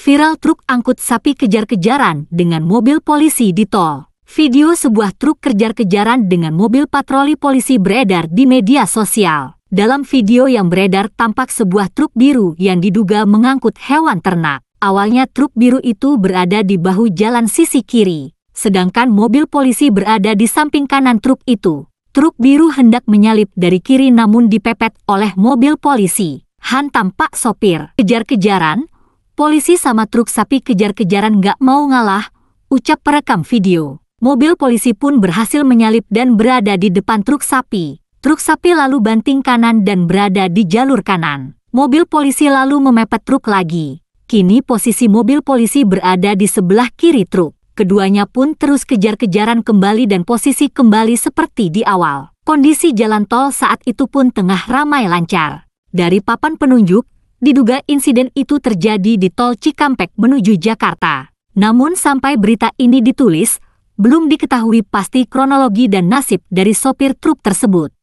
viral truk angkut sapi kejar-kejaran dengan mobil polisi di tol. Video sebuah truk kejar-kejaran dengan mobil patroli polisi beredar di media sosial. Dalam video yang beredar tampak sebuah truk biru yang diduga mengangkut hewan ternak. Awalnya truk biru itu berada di bahu jalan sisi kiri, sedangkan mobil polisi berada di samping kanan truk itu. Truk biru hendak menyalip dari kiri namun dipepet oleh mobil polisi. Hantam Pak Sopir. Kejar-kejaran, Polisi sama truk sapi kejar-kejaran gak mau ngalah, ucap perekam video. Mobil polisi pun berhasil menyalip dan berada di depan truk sapi. Truk sapi lalu banting kanan dan berada di jalur kanan. Mobil polisi lalu memepet truk lagi. Kini posisi mobil polisi berada di sebelah kiri truk. Keduanya pun terus kejar-kejaran kembali dan posisi kembali seperti di awal. Kondisi jalan tol saat itu pun tengah ramai lancar. Dari papan penunjuk, diduga insiden itu terjadi di tol Cikampek menuju Jakarta. Namun sampai berita ini ditulis, belum diketahui pasti kronologi dan nasib dari sopir truk tersebut.